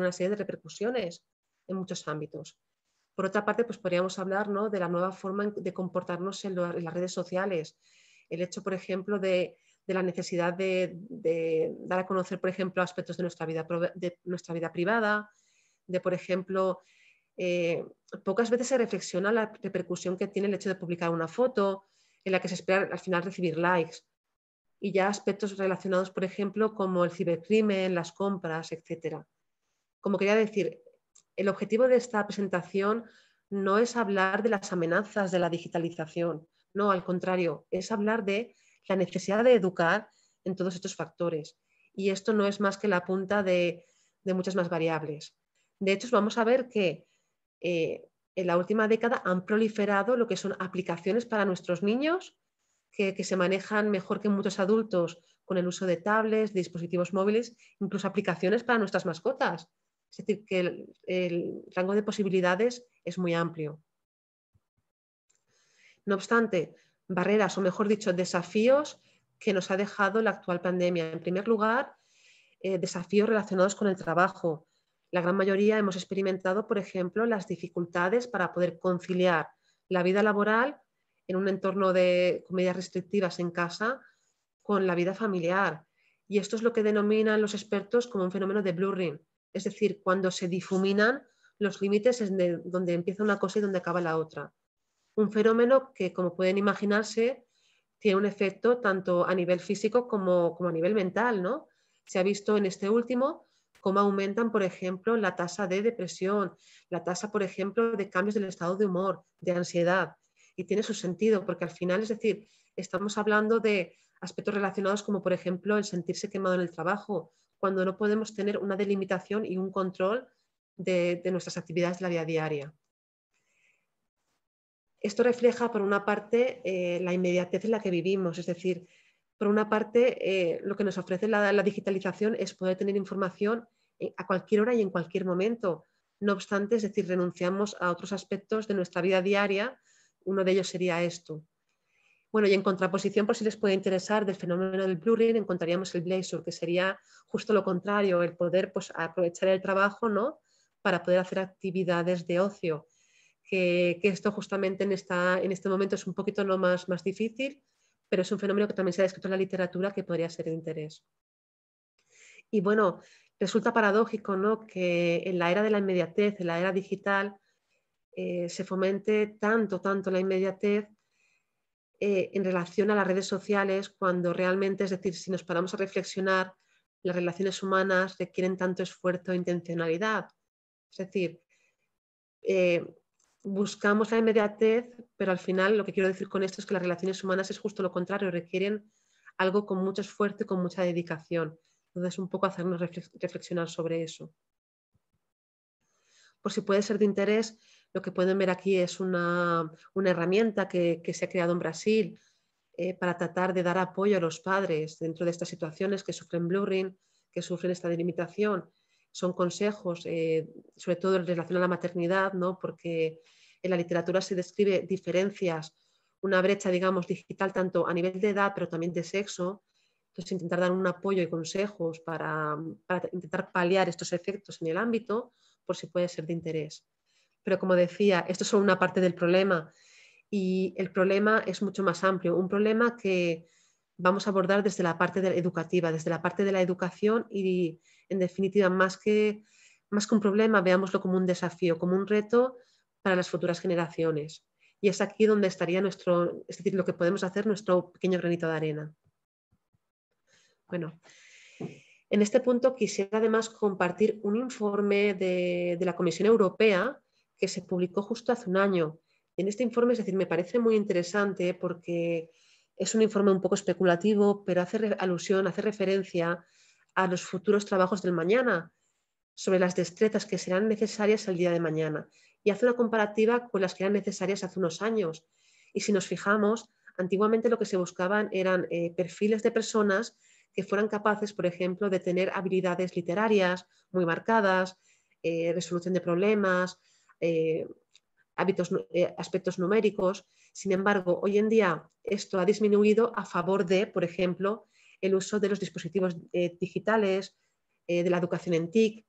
una serie de repercusiones en muchos ámbitos. Por otra parte, pues podríamos hablar ¿no? de la nueva forma de comportarnos en, las redes sociales. El hecho, por ejemplo, de, la necesidad de, dar a conocer, por ejemplo, aspectos de nuestra vida, de nuestra vida privada, de, por ejemplo, eh, pocas veces se reflexiona la repercusión que tiene el hecho de publicar una foto en la que se espera al final recibir likes. Y ya aspectos relacionados, por ejemplo, como el cibercrimen, las compras, etcétera como quería decir, el objetivo de esta presentación no es hablar de las amenazas de la digitalización, no, al contrario, es hablar de la necesidad de educar en todos estos factores. Y esto no es más que la punta de, muchas más variables. De hecho, vamos a ver que eh, en la última década han proliferado lo que son aplicaciones para nuestros niños, que, se manejan mejor que muchos adultos con el uso de tablets, dispositivos móviles, incluso aplicaciones para nuestras mascotas. Es decir, que el, rango de posibilidades es muy amplio. No obstante, barreras, o mejor dicho, desafíos que nos ha dejado la actual pandemia. En primer lugar, eh, desafíos relacionados con el trabajo. La gran mayoría hemos experimentado, por ejemplo, las dificultades para poder conciliar la vida laboral en un entorno de medidas restrictivas en casa con la vida familiar. Y esto es lo que denominan los expertos como un fenómeno de blurring, es decir, cuando se difuminan los límites donde empieza una cosa y donde acaba la otra. Un fenómeno que, como pueden imaginarse, tiene un efecto tanto a nivel físico como, como a nivel mental. ¿no? Se ha visto en este último cómo aumentan, por ejemplo, la tasa de depresión, la tasa, por ejemplo, de cambios del estado de humor, de ansiedad. Y tiene su sentido, porque al final, es decir, estamos hablando de aspectos relacionados como, por ejemplo, el sentirse quemado en el trabajo, cuando no podemos tener una delimitación y un control de, nuestras actividades de la vida diaria. Esto refleja, por una parte, eh, la inmediatez en la que vivimos, es decir, por una parte, eh, lo que nos ofrece la, digitalización es poder tener información a cualquier hora y en cualquier momento. No obstante, es decir, renunciamos a otros aspectos de nuestra vida diaria, uno de ellos sería esto. Bueno, y en contraposición, por si les puede interesar, del fenómeno del blurring encontraríamos el Blazor, que sería justo lo contrario, el poder pues, aprovechar el trabajo ¿no? para poder hacer actividades de ocio. Que, esto justamente en, este momento es un poquito no más, difícil, pero es un fenómeno que también se ha descrito en la literatura que podría ser de interés. Y bueno, resulta paradójico ¿no? que en la era de la inmediatez, en la era digital, eh, se fomente tanto, tanto la inmediatez eh, en relación a las redes sociales cuando realmente, es decir, si nos paramos a reflexionar, las relaciones humanas requieren tanto esfuerzo e intencionalidad. Es decir, eh, buscamos la inmediatez, pero al final lo que quiero decir con esto es que las relaciones humanas es justo lo contrario, requieren algo con mucho esfuerzo y con mucha dedicación. Entonces, un poco hacernos reflexionar sobre eso. Por si puede ser de interés, lo que pueden ver aquí es una, herramienta que, se ha creado en Brasil eh, para tratar de dar apoyo a los padres dentro de estas situaciones que sufren blurring, que sufren esta delimitación. Son consejos, eh, sobre todo en relación a la maternidad, ¿no? porque en la literatura se describe diferencias, una brecha, digamos, digital tanto a nivel de edad, pero también de sexo, entonces, intentar dar un apoyo y consejos para, intentar paliar estos efectos en el ámbito, por si puede ser de interés pero como decía, esto es solo una parte del problema y el problema es mucho más amplio, un problema que vamos a abordar desde la parte educativa, desde la parte de la educación y en definitiva más que, más que un problema, veámoslo como un desafío, como un reto para las futuras generaciones. Y es aquí donde estaría nuestro, es decir, lo que podemos hacer nuestro pequeño granito de arena. Bueno, en este punto quisiera además compartir un informe de la Comisión Europea que se publicó justo hace un año. En este informe, es decir, me parece muy interesante porque es un informe un poco especulativo, pero hace alusión, hace referencia a los futuros trabajos del mañana, sobre las destrezas que serán necesarias al día de mañana y hace una comparativa con las que eran necesarias hace unos años. Y si nos fijamos, antiguamente lo que se buscaban eran eh, perfiles de personas que fueran capaces, por ejemplo, de tener habilidades literarias muy marcadas, eh, resolución de problemas, eh, eh, aspectos numéricos. Sin embargo, hoy en día esto ha disminuido a favor de, por ejemplo, el uso de los dispositivos eh, digitales, de la educación en TIC,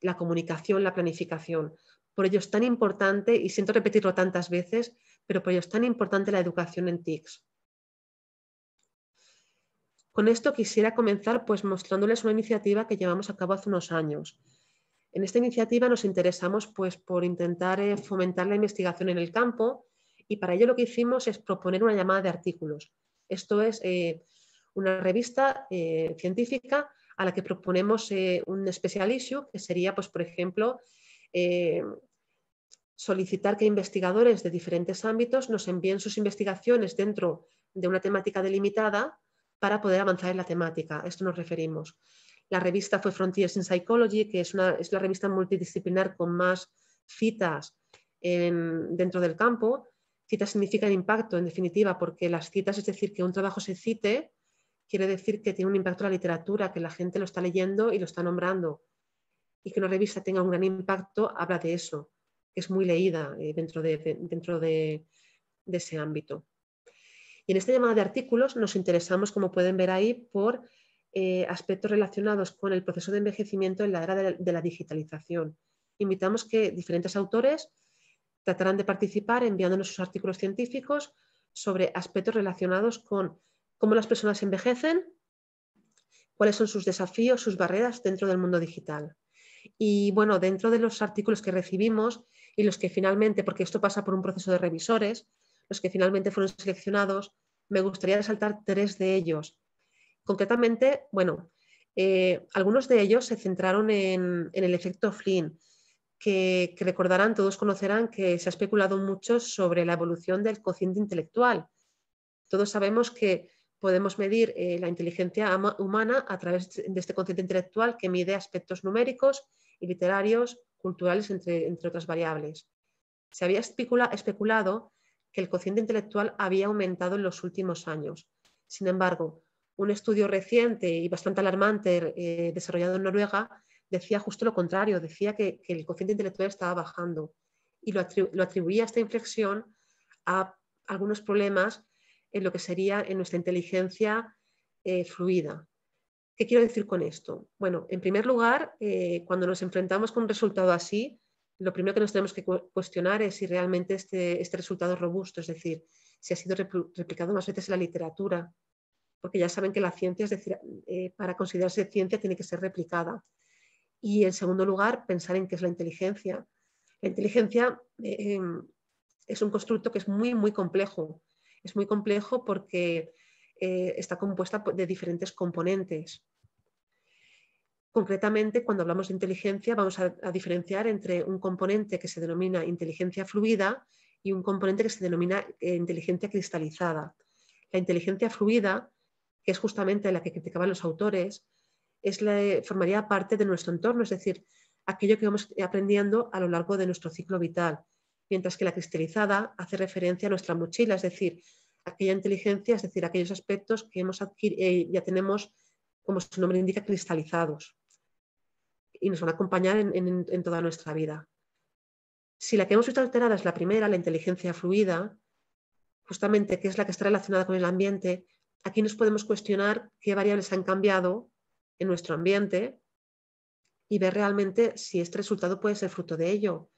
la comunicación, la planificación. Por ello es tan importante, y siento repetirlo tantas veces, pero por ello es tan importante la educación en TIC Con esto quisiera comenzar pues mostrándoles una iniciativa que llevamos a cabo hace unos años, en esta iniciativa nos interesamos pues, por intentar eh, fomentar la investigación en el campo y para ello lo que hicimos es proponer una llamada de artículos. Esto es eh, una revista eh, científica a la que proponemos un especial issue, que sería, pues, por ejemplo, solicitar que investigadores de diferentes ámbitos nos envíen sus investigaciones dentro de una temática delimitada para poder avanzar en la temática. A esto nos referimos. La revista fue Frontiers in Psychology, que es, una, es la revista multidisciplinar con más citas dentro del campo. Citas significan impacto, en definitiva, porque las citas, es decir, que un trabajo se cite, quiere decir que tiene un impacto en la literatura, que la gente lo está leyendo y lo está nombrando. Y que una revista tenga un gran impacto habla de eso, que es muy leída eh, dentro, dentro de ese ámbito. Y en esta llamada de artículos nos interesamos, como pueden ver ahí, por eh, aspectos relacionados con el proceso de envejecimiento en la era de, de la digitalización. Invitamos que diferentes autores tratarán de participar enviándonos sus artículos científicos sobre aspectos relacionados con cómo las personas envejecen, cuáles son sus desafíos, sus barreras dentro del mundo digital. Y bueno, dentro de los artículos que recibimos y los que finalmente, porque esto pasa por un proceso de revisores, los que finalmente fueron seleccionados, me gustaría resaltar tres de ellos Concretamente, bueno, eh, algunos de ellos se centraron en, el efecto Flynn, que, recordarán, todos conocerán que se ha especulado mucho sobre la evolución del cociente intelectual. Todos sabemos que podemos medir eh, la inteligencia humana a través de este cociente intelectual que mide aspectos numéricos y literarios, culturales, entre, entre otras variables. Se había especulado que el cociente intelectual había aumentado en los últimos años. Sin embargo, un estudio reciente y bastante alarmante eh, desarrollado en Noruega decía justo lo contrario, decía que, el coeficiente intelectual estaba bajando y lo, atribuía esta inflexión a algunos problemas en lo que sería en nuestra inteligencia eh, fluida. ¿Qué quiero decir con esto? Bueno, en primer lugar, eh, cuando nos enfrentamos con un resultado así, lo primero que nos tenemos que cuestionar es si realmente este, este resultado es robusto, es decir, si ha sido replicado más veces en la literatura, porque ya saben que la ciencia, es decir, eh, para considerarse ciencia tiene que ser replicada. Y en segundo lugar, pensar en qué es la inteligencia. La inteligencia eh, em, es un constructo que es muy, muy complejo. Es muy complejo porque eh, está compuesta de diferentes componentes. Concretamente, cuando hablamos de inteligencia, vamos a, diferenciar entre un componente que se denomina inteligencia fluida y un componente que se denomina inteligencia cristalizada. La inteligencia fluida que es justamente la que criticaban los autores, es la, eh, formaría parte de nuestro entorno, es decir, aquello que vamos aprendiendo a lo largo de nuestro ciclo vital, mientras que la cristalizada hace referencia a nuestra mochila, es decir, aquella inteligencia, es decir, aquellos aspectos que hemos eh, ya tenemos, como su nombre indica, cristalizados y nos van a acompañar en, en toda nuestra vida. Si la que hemos visto alterada es la primera, la inteligencia fluida, justamente que es la que está relacionada con el ambiente, Aquí nos podemos cuestionar qué variables han cambiado en nuestro ambiente y ver realmente si este resultado puede ser fruto de ello.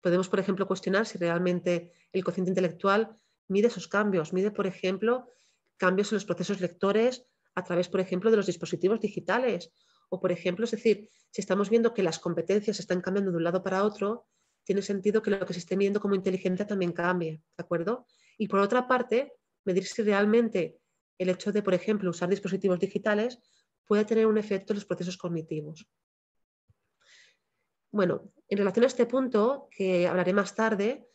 Podemos, por ejemplo, cuestionar si realmente el cociente intelectual mide esos cambios, mide, por ejemplo, cambios en los procesos lectores a través, por ejemplo, de los dispositivos digitales. O, por ejemplo, es decir, si estamos viendo que las competencias están cambiando de un lado para otro, tiene sentido que lo que se esté viendo como inteligencia también cambie, ¿de acuerdo? Y por otra parte, medir si realmente el hecho de, por ejemplo, usar dispositivos digitales puede tener un efecto en los procesos cognitivos. Bueno, en relación a este punto, que hablaré más tarde,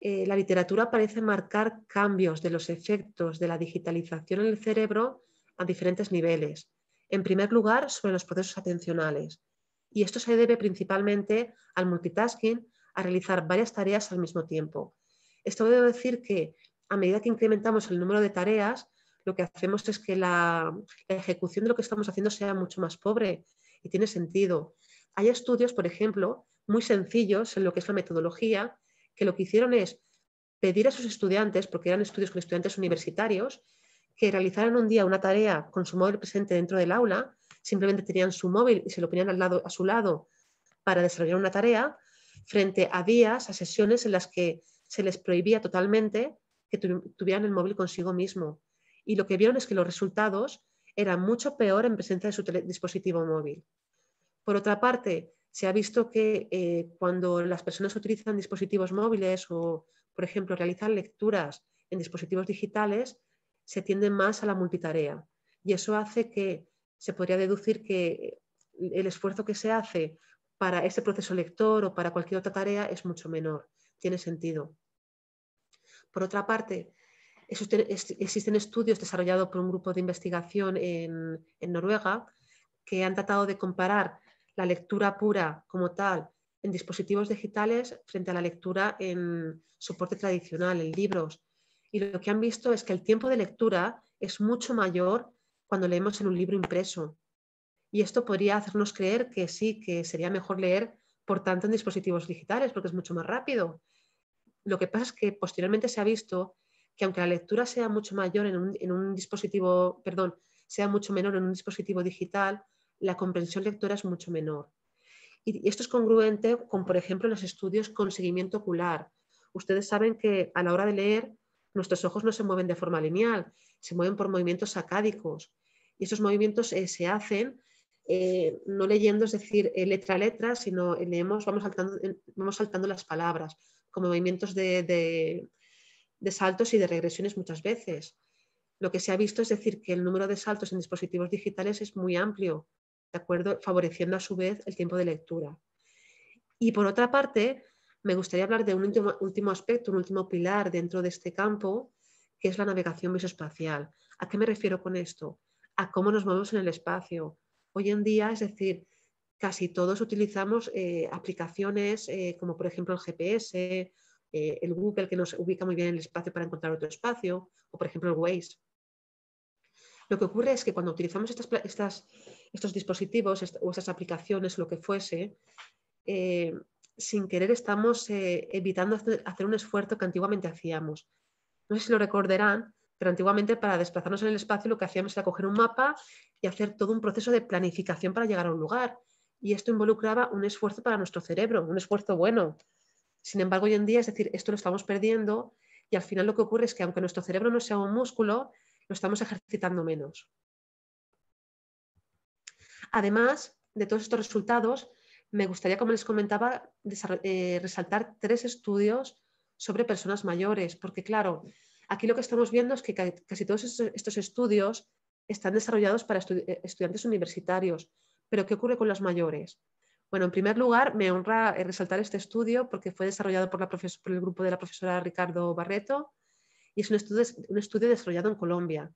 eh, la literatura parece marcar cambios de los efectos de la digitalización en el cerebro a diferentes niveles. En primer lugar, sobre los procesos atencionales. Y esto se debe principalmente al multitasking, a realizar varias tareas al mismo tiempo. Esto debe decir que a medida que incrementamos el número de tareas, lo que hacemos es que la, ejecución de lo que estamos haciendo sea mucho más pobre y tiene sentido. Hay estudios, por ejemplo, muy sencillos en lo que es la metodología, que lo que hicieron es pedir a sus estudiantes, porque eran estudios con estudiantes universitarios, que realizaran un día una tarea con su móvil presente dentro del aula, simplemente tenían su móvil y se lo ponían al lado, a su lado para desarrollar una tarea, frente a días, a sesiones en las que se les prohibía totalmente que tuvieran el móvil consigo mismo y lo que vieron es que los resultados eran mucho peor en presencia de su dispositivo móvil. Por otra parte, se ha visto que eh, cuando las personas utilizan dispositivos móviles o, por ejemplo, realizan lecturas en dispositivos digitales, se tiende más a la multitarea. Y eso hace que se podría deducir que el esfuerzo que se hace para ese proceso lector o para cualquier otra tarea es mucho menor. Tiene sentido. Por otra parte, Existen, estudios desarrollados por un grupo de investigación en Noruega que han tratado de comparar la lectura pura como tal en dispositivos digitales frente a la lectura en soporte tradicional, en libros. Y lo que han visto es que el tiempo de lectura es mucho mayor cuando leemos en un libro impreso. Y esto podría hacernos creer que sí, que sería mejor leer, por tanto, en dispositivos digitales, porque es mucho más rápido. Lo que pasa es que posteriormente se ha visto que aunque la lectura sea mucho mayor en un, dispositivo, perdón, sea mucho menor en un dispositivo digital, la comprensión lectora es mucho menor. Y, esto es congruente con, por ejemplo, los estudios con seguimiento ocular. Ustedes saben que a la hora de leer nuestros ojos no se mueven de forma lineal, se mueven por movimientos sacádicos. Y esos movimientos eh, se hacen eh, no leyendo, es decir, eh, letra a letra, sino leemos, vamos saltando, vamos saltando las palabras, con movimientos de, de saltos y de regresiones muchas veces. Lo que se ha visto es decir que el número de saltos en dispositivos digitales es muy amplio, ¿de acuerdo? Favoreciendo a su vez el tiempo de lectura. Y por otra parte, me gustaría hablar de un último, aspecto, un último pilar dentro de este campo, que es la navegación visoespacial. ¿A qué me refiero con esto? A cómo nos movemos en el espacio. Hoy en día, es decir, casi todos utilizamos eh, aplicaciones eh, como por ejemplo el GPS, eh, el Google que nos ubica muy bien en el espacio para encontrar otro espacio, o por ejemplo el Waze. Lo que ocurre es que cuando utilizamos estos dispositivos o estas aplicaciones, lo que fuese, eh, sin querer estamos eh, evitando hacer, hacer, un esfuerzo que antiguamente hacíamos. No sé si lo recordarán, pero antiguamente para desplazarnos en el espacio lo que hacíamos era coger un mapa y hacer todo un proceso de planificación para llegar a un lugar. Y esto involucraba un esfuerzo para nuestro cerebro, un esfuerzo bueno, sin embargo, hoy en día, es decir, esto lo estamos perdiendo y al final lo que ocurre es que aunque nuestro cerebro no sea un músculo, lo estamos ejercitando menos. Además de todos estos resultados, me gustaría, como les comentaba, eh, resaltar tres estudios sobre personas mayores, porque claro, aquí lo que estamos viendo es que casi todos estos, estudios están desarrollados para eh, estudiantes universitarios, pero ¿qué ocurre con los mayores? Bueno, en primer lugar, me honra eh, resaltar este estudio porque fue desarrollado por, el grupo de la profesora Ricardo Barreto y es un estudio, un estudio desarrollado en Colombia.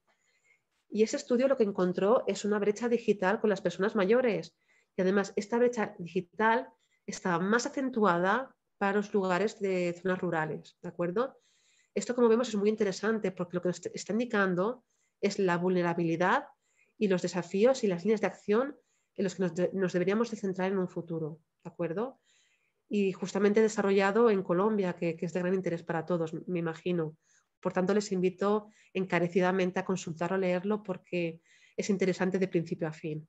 Y ese estudio lo que encontró es una brecha digital con las personas mayores. Y además, esta brecha digital está más acentuada para los lugares de zonas rurales, ¿de acuerdo? Esto, como vemos, es muy interesante porque lo que nos está indicando es la vulnerabilidad y los desafíos y las líneas de acción en los que nos, deberíamos de centrar en un futuro, ¿de acuerdo? Y justamente desarrollado en Colombia, que, es de gran interés para todos, me imagino. Por tanto, les invito encarecidamente a consultarlo, o leerlo porque es interesante de principio a fin.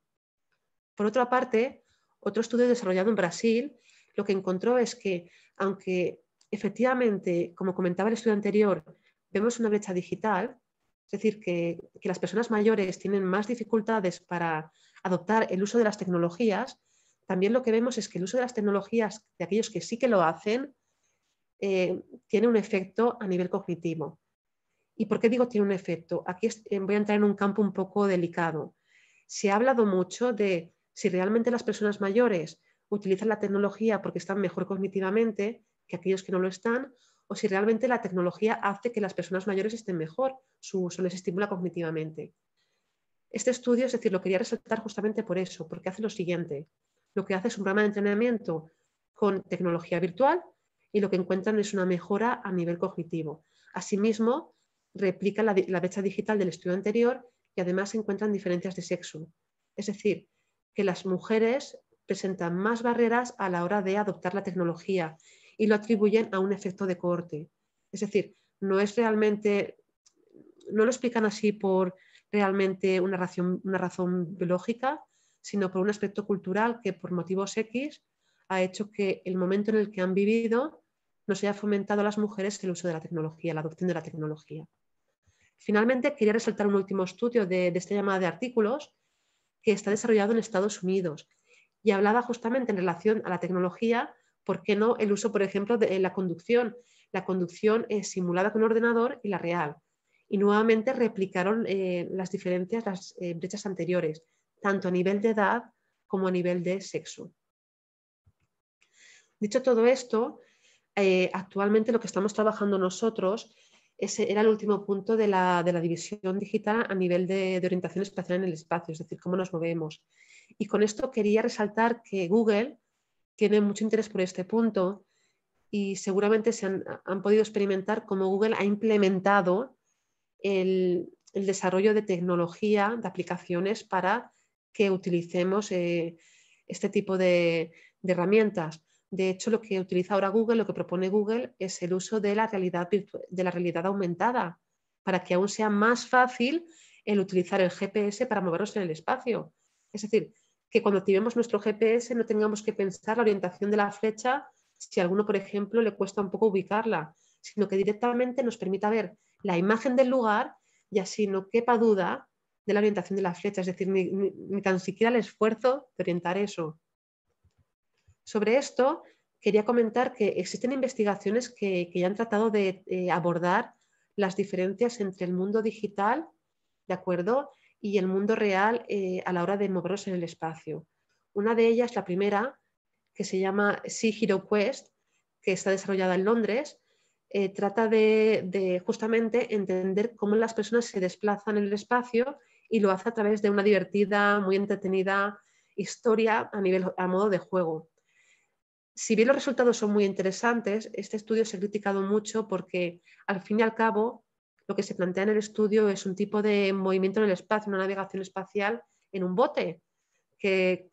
Por otra parte, otro estudio desarrollado en Brasil lo que encontró es que, aunque efectivamente, como comentaba el estudio anterior, vemos una brecha digital, es decir, que las personas mayores tienen más dificultades para adoptar el uso de las tecnologías, también lo que vemos es que el uso de las tecnologías de aquellos que sí que lo hacen eh, tiene un efecto a nivel cognitivo. ¿Y por qué digo tiene un efecto? Aquí eh, voy a entrar en un campo un poco delicado. Se ha hablado mucho de si realmente las personas mayores utilizan la tecnología porque están mejor cognitivamente que aquellos que no lo están, o si realmente la tecnología hace que las personas mayores estén mejor, su uso les estimula cognitivamente. Este estudio, es decir, lo quería resaltar justamente por eso, porque hace lo siguiente. Lo que hace es un programa de entrenamiento con tecnología virtual y lo que encuentran es una mejora a nivel cognitivo. Asimismo, replica la, brecha digital del estudio anterior y además encuentran diferencias de sexo. Es decir, que las mujeres presentan más barreras a la hora de adoptar la tecnología y lo atribuyen a un efecto de corte. Es decir, no es realmente, no lo explican así por realmente una razón, una razón biológica, sino por un aspecto cultural que por motivos X ha hecho que el momento en el que han vivido no se haya fomentado a las mujeres el uso de la tecnología, la adopción de la tecnología. Finalmente, quería resaltar un último estudio de, esta llamada de artículos que está desarrollado en Estados Unidos y hablaba justamente en relación a la tecnología, ¿por qué no el uso, por ejemplo, de la conducción? La conducción es simulada con un ordenador y la real y nuevamente replicaron eh, las diferencias, las eh, brechas anteriores, tanto a nivel de edad como a nivel de sexo. Dicho todo esto, eh, actualmente lo que estamos trabajando nosotros ese era el último punto de la, división digital a nivel de, orientación espacial en el espacio, es decir, cómo nos movemos. Y con esto quería resaltar que Google tiene mucho interés por este punto y seguramente se han podido experimentar cómo Google ha implementado el, desarrollo de tecnología, de aplicaciones para que utilicemos eh, este tipo de, herramientas. De hecho, lo que utiliza ahora Google, lo que propone Google, es el uso de la realidad, de la realidad aumentada, para que aún sea más fácil el utilizar el GPS para movernos en el espacio. Es decir, que cuando activemos nuestro GPS no tengamos que pensar la orientación de la flecha si a alguno, por ejemplo, le cuesta un poco ubicarla, sino que directamente nos permita ver la imagen del lugar y así no quepa duda de la orientación de la flecha, es decir, ni, tan siquiera el esfuerzo de orientar eso. Sobre esto, quería comentar que existen investigaciones que, ya han tratado de eh, abordar las diferencias entre el mundo digital, ¿de acuerdo? Y el mundo real eh, a la hora de moverse en el espacio. Una de ellas, la primera, que se llama Sea Hero Quest, que está desarrollada en Londres eh, trata de, justamente entender cómo las personas se desplazan en el espacio y lo hace a través de una divertida, muy entretenida historia a, nivel, a modo de juego. Si bien los resultados son muy interesantes, este estudio se ha criticado mucho porque al fin y al cabo lo que se plantea en el estudio es un tipo de movimiento en el espacio, una navegación espacial en un bote, que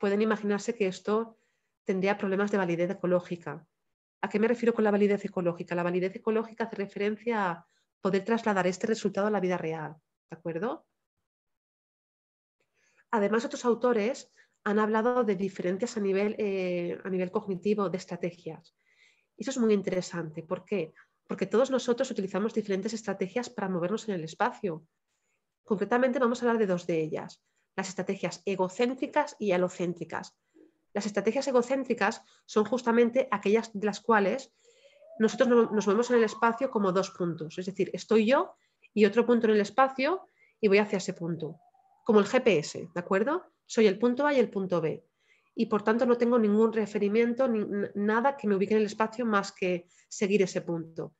pueden imaginarse que esto tendría problemas de validez ecológica. ¿A qué me refiero con la validez ecológica? La validez ecológica hace referencia a poder trasladar este resultado a la vida real, ¿de acuerdo? Además, otros autores han hablado de diferencias a nivel, eh, a nivel cognitivo, de estrategias. Y eso es muy interesante. ¿Por qué? Porque todos nosotros utilizamos diferentes estrategias para movernos en el espacio. Concretamente vamos a hablar de dos de ellas, las estrategias egocéntricas y alocéntricas. Las estrategias egocéntricas son justamente aquellas de las cuales nosotros nos vemos en el espacio como dos puntos, es decir, estoy yo y otro punto en el espacio y voy hacia ese punto, como el GPS, ¿de acuerdo? Soy el punto A y el punto B y por tanto no tengo ningún referimiento, ni nada que me ubique en el espacio más que seguir ese punto.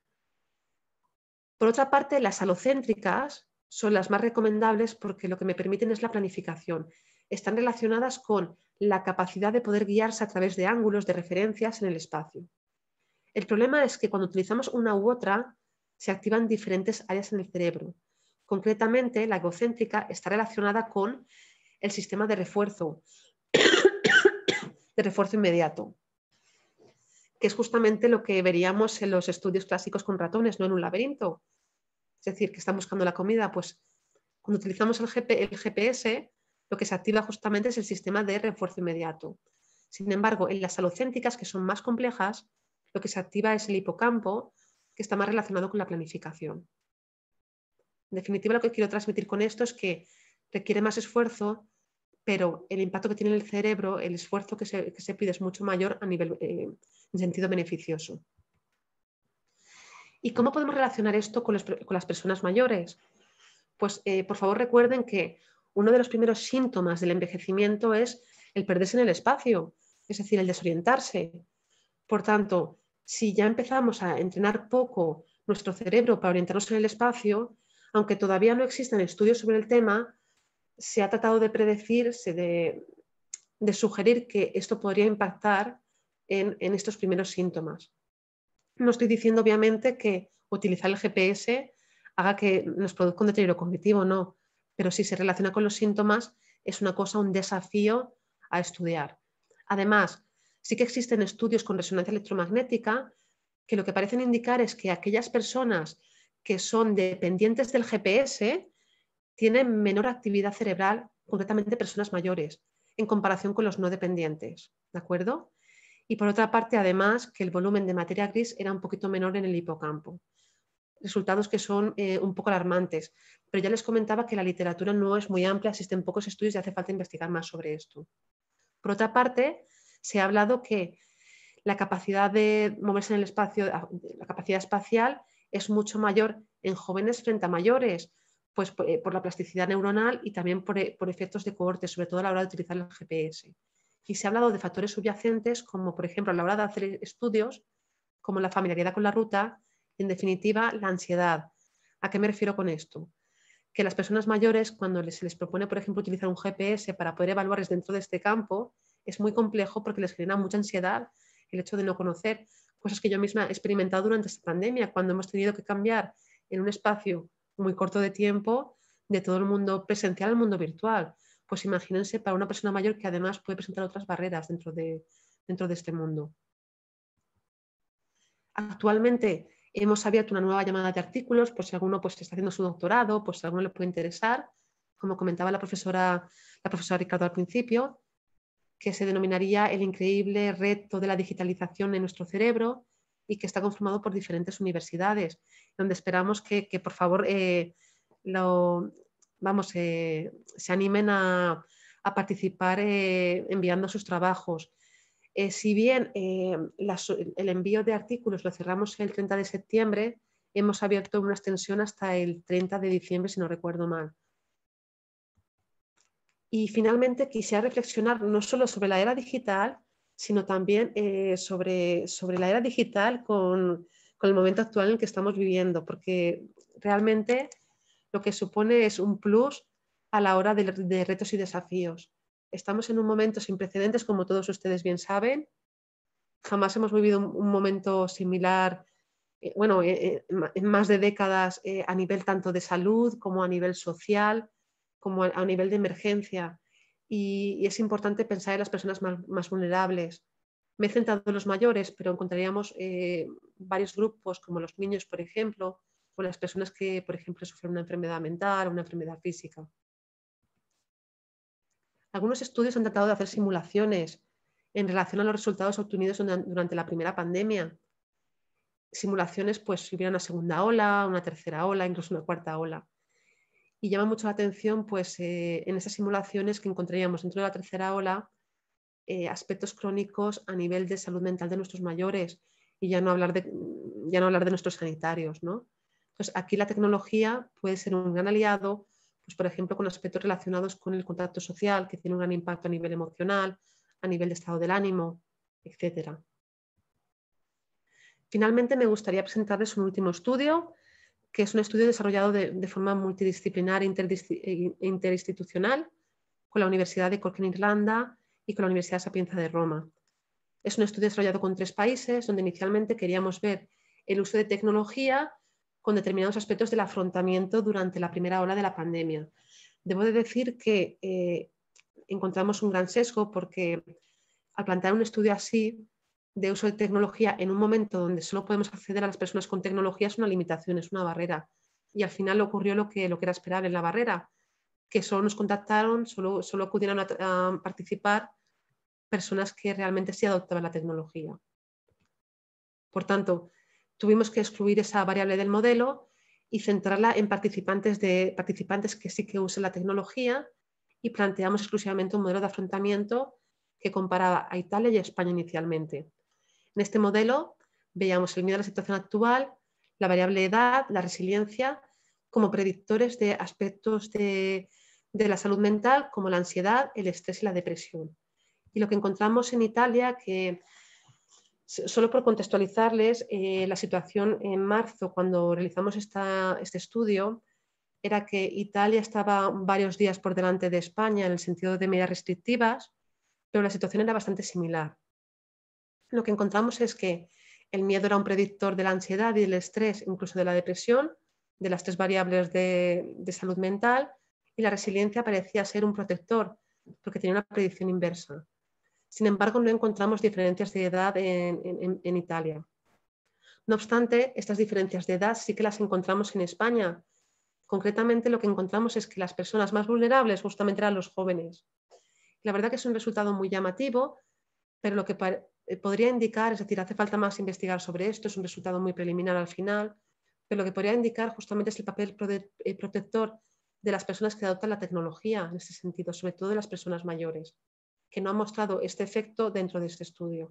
Por otra parte, las alocéntricas son las más recomendables porque lo que me permiten es la planificación están relacionadas con la capacidad de poder guiarse a través de ángulos de referencias en el espacio. El problema es que cuando utilizamos una u otra, se activan diferentes áreas en el cerebro. Concretamente, la egocéntrica está relacionada con el sistema de refuerzo, de refuerzo inmediato, que es justamente lo que veríamos en los estudios clásicos con ratones, no en un laberinto. Es decir, que están buscando la comida, pues cuando utilizamos el, el GPS lo que se activa justamente es el sistema de refuerzo inmediato. Sin embargo, en las alocéntricas, que son más complejas, lo que se activa es el hipocampo, que está más relacionado con la planificación. En definitiva, lo que quiero transmitir con esto es que requiere más esfuerzo, pero el impacto que tiene el cerebro, el esfuerzo que se, pide es mucho mayor a nivel, eh, en sentido beneficioso. ¿Y cómo podemos relacionar esto con, las personas mayores? Pues eh, por favor recuerden que uno de los primeros síntomas del envejecimiento es el perderse en el espacio, es decir, el desorientarse. Por tanto, si ya empezamos a entrenar poco nuestro cerebro para orientarnos en el espacio, aunque todavía no existen estudios sobre el tema, se ha tratado de predecirse, de, sugerir que esto podría impactar en, en, estos primeros síntomas. No estoy diciendo, obviamente, que utilizar el GPS haga que nos produzca un deterioro cognitivo, no pero si se relaciona con los síntomas, es una cosa, un desafío a estudiar. Además, sí que existen estudios con resonancia electromagnética que lo que parecen indicar es que aquellas personas que son dependientes del GPS tienen menor actividad cerebral, concretamente personas mayores, en comparación con los no dependientes. ¿De acuerdo? Y por otra parte, además, que el volumen de materia gris era un poquito menor en el hipocampo resultados que son eh, un poco alarmantes. Pero ya les comentaba que la literatura no es muy amplia, existen pocos estudios y hace falta investigar más sobre esto. Por otra parte, se ha hablado que la capacidad de moverse en el espacio, ah, la capacidad espacial, es mucho mayor en jóvenes frente a mayores, pues eh, por, la plasticidad neuronal y también por, eh, por, efectos de cohorte, sobre todo a la hora de utilizar el GPS. Y se ha hablado de factores subyacentes como, por ejemplo, a la hora de hacer estudios, como la familiaridad con la ruta, en definitiva, la ansiedad. ¿A qué me refiero con esto? Que las personas mayores, cuando se les propone, por ejemplo, utilizar un GPS para poder evaluarles dentro de este campo, es muy complejo porque les genera mucha ansiedad el hecho de no conocer cosas que yo misma he experimentado durante esta pandemia, cuando hemos tenido que cambiar en un espacio muy corto de tiempo de todo el mundo presencial al mundo virtual. Pues imagínense para una persona mayor que además puede presentar otras barreras dentro de, dentro de este mundo. Actualmente Hemos abierto una nueva llamada de artículos, por si alguno pues, está haciendo su doctorado, por si a alguno le puede interesar, como comentaba la profesora, la profesora Ricardo al principio, que se denominaría el increíble reto de la digitalización en nuestro cerebro y que está conformado por diferentes universidades, donde esperamos que, que por favor eh, lo, vamos, eh, se animen a, participar eh, enviando sus trabajos. Eh, si bien eh, el envío de artículos lo cerramos el 30 de septiembre, hemos abierto una extensión hasta el 30 de diciembre, si no recuerdo mal. Y finalmente quisiera reflexionar no solo sobre la era digital, sino también eh, sobre, la era digital con, el momento actual en el que estamos viviendo, porque realmente lo que supone es un plus a la hora de retos y desafíos estamos en un momento sin precedentes, como todos ustedes bien saben. Jamás hemos vivido un, momento similar, eh, bueno, eh, eh, en más de décadas a nivel tanto de salud como a nivel social, como a, nivel de emergencia. Y, es importante pensar en las personas más, vulnerables. Me he centrado en los mayores, pero encontraríamos varios grupos, como los niños, por ejemplo, o las personas que, por ejemplo, sufren una enfermedad mental o una enfermedad física. Algunos estudios han tratado de hacer simulaciones en relación a los resultados obtenidos durante la primera pandemia. Simulaciones, pues, si hubiera una segunda ola, una tercera ola, incluso una cuarta ola. Y llama mucho la atención, pues, eh, en esas simulaciones que encontraríamos dentro de la tercera ola, eh, aspectos crónicos a nivel de salud mental de nuestros mayores y ya no hablar de, ya no hablar de nuestros sanitarios, ¿no? Entonces, aquí la tecnología puede ser un gran aliado pues, por ejemplo, con aspectos relacionados con el contacto social, que tiene un gran impacto a nivel emocional, a nivel de estado del ánimo, etc. Finalmente, me gustaría presentarles un último estudio, que es un estudio desarrollado de, forma multidisciplinar e, e, e interinstitucional con la Universidad de Cork en Irlanda y con la Universidad Sapienza de Roma. Es un estudio desarrollado con tres países, donde inicialmente queríamos ver el uso de tecnología con determinados aspectos del afrontamiento durante la primera ola de la pandemia. Debo decir que eh, encontramos un gran sesgo porque al plantear un estudio así de uso de tecnología en un momento donde solo podemos acceder a las personas con tecnología es una limitación, es una barrera. Y al final ocurrió lo que, lo que era esperable en la barrera, que solo nos contactaron, solo, solo participar personas que realmente sí adoptaban la tecnología. Por tanto, tuvimos que excluir esa variable del modelo y centrarla en participantes, de, participantes que sí que usen la tecnología y planteamos exclusivamente un modelo de afrontamiento que comparaba a Italia y a España inicialmente. En este modelo veíamos el miedo a la situación actual, la variable edad, la resiliencia, como predictores de aspectos de, de la salud mental como la ansiedad, el estrés y la depresión. Y lo que encontramos en Italia, que Solo por contextualizarles, eh, la situación en marzo, cuando realizamos este estudio, era que Italia estaba varios días por delante de España en el sentido de medidas restrictivas, pero la situación era bastante similar. Lo que encontramos es que el miedo era un predictor de la ansiedad y del estrés, incluso de la depresión, de las tres variables de, de salud mental, y la resiliencia parecía ser un protector, porque tenía una predicción inversa sin embargo, no encontramos diferencias de edad en, Italia. No obstante, estas diferencias de edad sí que las encontramos en España. Concretamente, lo que encontramos es que las personas más vulnerables justamente eran los jóvenes. La verdad que es un resultado muy llamativo, pero lo que eh, podría indicar, es decir, hace falta más investigar sobre esto, es un resultado muy preliminar al final, pero lo que podría indicar justamente es el papel eh, protector de las personas que adoptan la tecnología en ese sentido, sobre todo de las personas mayores que no ha mostrado este efecto dentro de este estudio.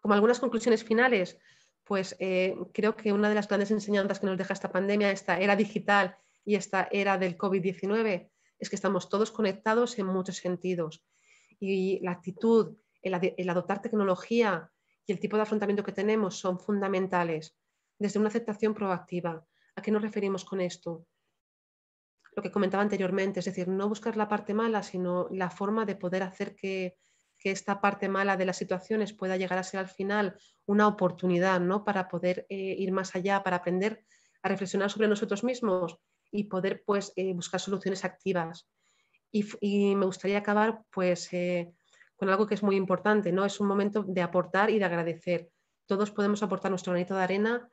Como algunas conclusiones finales, pues eh, creo que una de las grandes enseñanzas que nos deja esta pandemia, esta era digital y esta era del COVID-19, es que estamos todos conectados en muchos sentidos. Y la actitud, el adoptar tecnología y el tipo de afrontamiento que tenemos son fundamentales. Desde una aceptación proactiva, ¿a qué nos referimos con esto? lo que comentaba anteriormente, es decir, no buscar la parte mala, sino la forma de poder hacer que, esta parte mala de las situaciones pueda llegar a ser al final una oportunidad ¿no? para poder eh, ir más allá, para aprender a reflexionar sobre nosotros mismos y poder pues, eh, buscar soluciones activas. Y, me gustaría acabar pues, eh, con algo que es muy importante, ¿no? es un momento de aportar y de agradecer. Todos podemos aportar nuestro granito de arena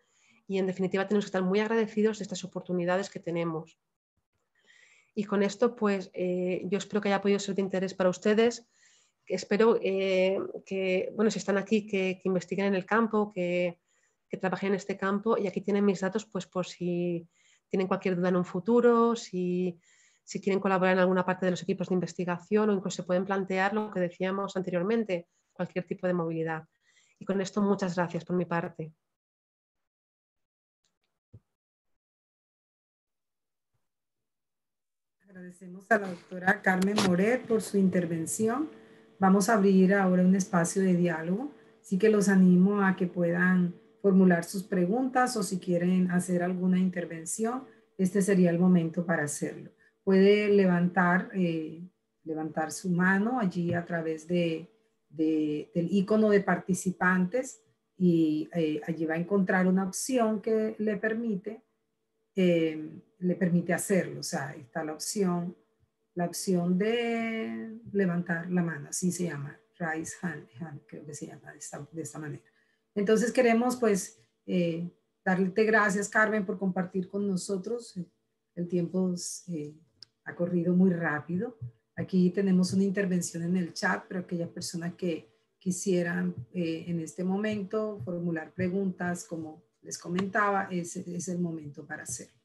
y en definitiva tenemos que estar muy agradecidos de estas oportunidades que tenemos. Y con esto, pues eh, yo espero que haya podido ser de interés para ustedes. Espero eh, que, bueno, si están aquí, que, investiguen en el campo, que, trabajen en este campo. Y aquí tienen mis datos, pues por si tienen cualquier duda en un futuro, si, si quieren colaborar en alguna parte de los equipos de investigación o incluso se pueden plantear lo que decíamos anteriormente, cualquier tipo de movilidad. Y con esto, muchas gracias por mi parte. Agradecemos a la doctora Carmen Moret por su intervención. Vamos a abrir ahora un espacio de diálogo, así que los animo a que puedan formular sus preguntas o si quieren hacer alguna intervención, este sería el momento para hacerlo. Puede levantar, eh, levantar su mano allí a través de, del icono de participantes y eh, allí va a encontrar una opción que le permite eh, le permite hacerlo. O sea, está la opción, la opción de levantar la mano, así se llama, raise hand, creo que se llama de esta, manera. Entonces queremos pues eh, darte gracias Carmen por compartir con nosotros. El tiempo eh, ha corrido muy rápido. Aquí tenemos una intervención en el chat, pero aquella persona que quisieran eh, en este momento formular preguntas, como les comentaba, ese es el momento para hacerlo.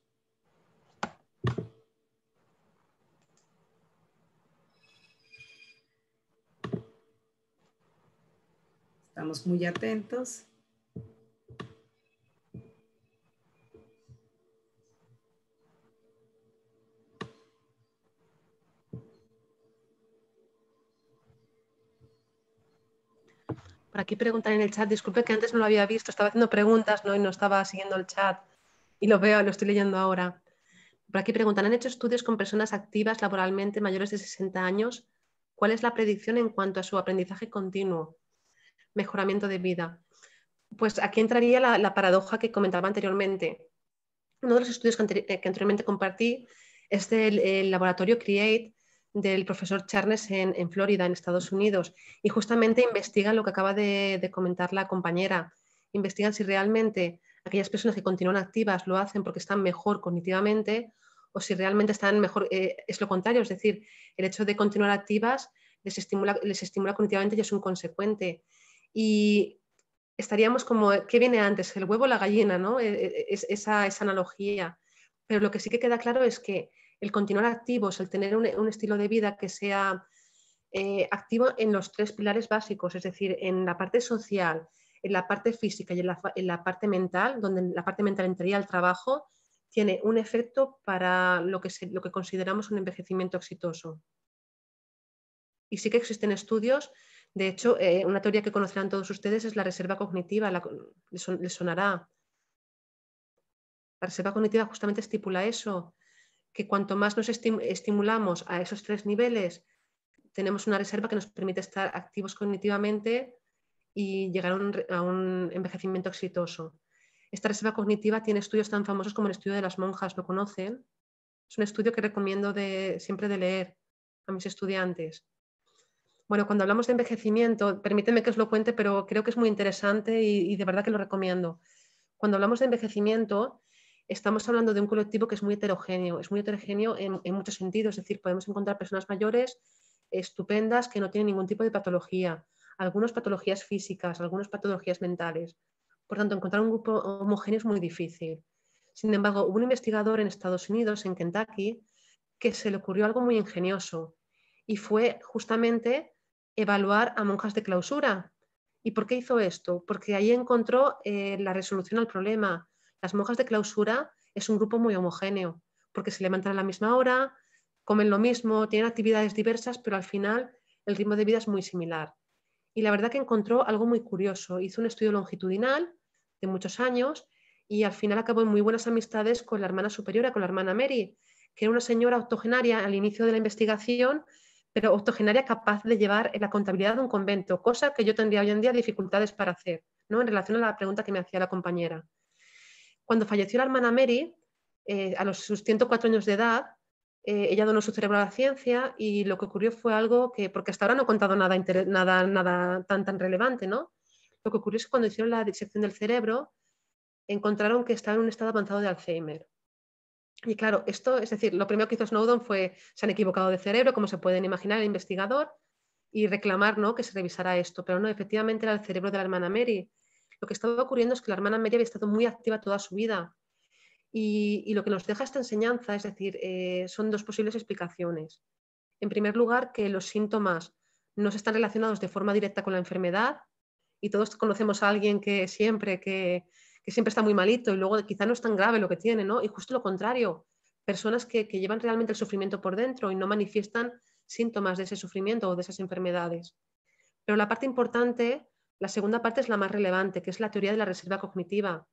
Estamos muy atentos. Por aquí preguntan en el chat, disculpe que antes no lo había visto, estaba haciendo preguntas ¿no? y no estaba siguiendo el chat y lo veo, lo estoy leyendo ahora. Por aquí preguntan, ¿han hecho estudios con personas activas laboralmente mayores de 60 años? ¿Cuál es la predicción en cuanto a su aprendizaje continuo? mejoramiento de vida. Pues aquí entraría la, paradoja que comentaba anteriormente. Uno de los estudios eh, que, anteriormente compartí es del el laboratorio CREATE del profesor Charnes en, Florida, en Estados Unidos, y justamente investigan lo que acaba de, comentar la compañera. Investigan si realmente aquellas personas que continúan activas lo hacen porque están mejor cognitivamente o si realmente están mejor, eh, es lo contrario, es decir, el hecho de continuar activas les estimula, les estimula cognitivamente y es un consecuente y estaríamos como, ¿qué viene antes? ¿El huevo o la gallina? ¿no? E, e, es, esa, analogía. Pero lo que sí que queda claro es que el continuar activos, el tener un, estilo de vida que sea eh, activo en los tres pilares básicos, es decir, en la parte social, en la parte física y en la, parte mental, donde la parte mental entraría el trabajo, tiene un efecto para lo que, lo que consideramos un envejecimiento exitoso. Y sí que existen estudios de hecho, eh, una teoría que conocerán todos ustedes es la reserva cognitiva, les, sonará. La reserva cognitiva justamente estipula eso, que cuanto más nos estimulamos a esos tres niveles, tenemos una reserva que nos permite estar activos cognitivamente y llegar a un, envejecimiento exitoso. Esta reserva cognitiva tiene estudios tan famosos como el estudio de las monjas, ¿lo conocen? Es un estudio que recomiendo siempre de leer a mis estudiantes bueno, cuando hablamos de envejecimiento, permíteme que os lo cuente, pero creo que es muy interesante y, de verdad que lo recomiendo. Cuando hablamos de envejecimiento, estamos hablando de un colectivo que es muy heterogéneo, es muy heterogéneo en, en, muchos sentidos, es decir, podemos encontrar personas mayores estupendas que no tienen ningún tipo de patología, algunas patologías físicas, algunas patologías mentales. Por tanto, encontrar un grupo homogéneo es muy difícil. Sin embargo, hubo un investigador en Estados Unidos, en Kentucky, que se le ocurrió algo muy ingenioso y fue justamente evaluar a monjas de clausura. ¿Y por qué hizo esto? Porque ahí encontró eh, la resolución al problema. Las monjas de clausura es un grupo muy homogéneo, porque se levantan a la misma hora, comen lo mismo, tienen actividades diversas, pero al final el ritmo de vida es muy similar. Y la verdad que encontró algo muy curioso. Hizo un estudio longitudinal de muchos años y al final acabó en muy buenas amistades con la hermana superiora, con la hermana Mary, que era una señora octogenaria al inicio de la investigación pero octogenaria capaz de llevar la contabilidad de un convento, cosa que yo tendría hoy en día dificultades para hacer, ¿no? en relación a la pregunta que me hacía la compañera. Cuando falleció la hermana Mary, eh, a los sus 104 años de edad, eh, ella donó su cerebro a la ciencia y lo que ocurrió fue algo que, porque hasta ahora no he contado nada, nada, nada tan, tan relevante, ¿no? Lo que ocurrió es que cuando hicieron la disección del cerebro, encontraron que estaba en un estado avanzado de Alzheimer. Y claro, esto, es decir, lo primero que hizo Snowden fue, se han equivocado de cerebro, como se pueden imaginar, el investigador, y reclamar ¿no? que se revisara esto. Pero no, efectivamente era el cerebro de la hermana Mary. Lo que estaba ocurriendo es que la hermana Mary había estado muy activa toda su vida. Y, lo que nos deja esta enseñanza, es decir, eh, son dos posibles explicaciones. En primer lugar, que los síntomas no se están relacionados de forma directa con la enfermedad, y todos conocemos a alguien que siempre que que siempre está muy malito y luego quizá no es tan grave lo que tiene, ¿no? Y justo lo contrario, personas que, que llevan realmente el sufrimiento por dentro y no manifiestan síntomas de ese sufrimiento o de esas enfermedades. Pero la parte importante, la segunda parte es la más relevante, que es la teoría de la reserva cognitiva.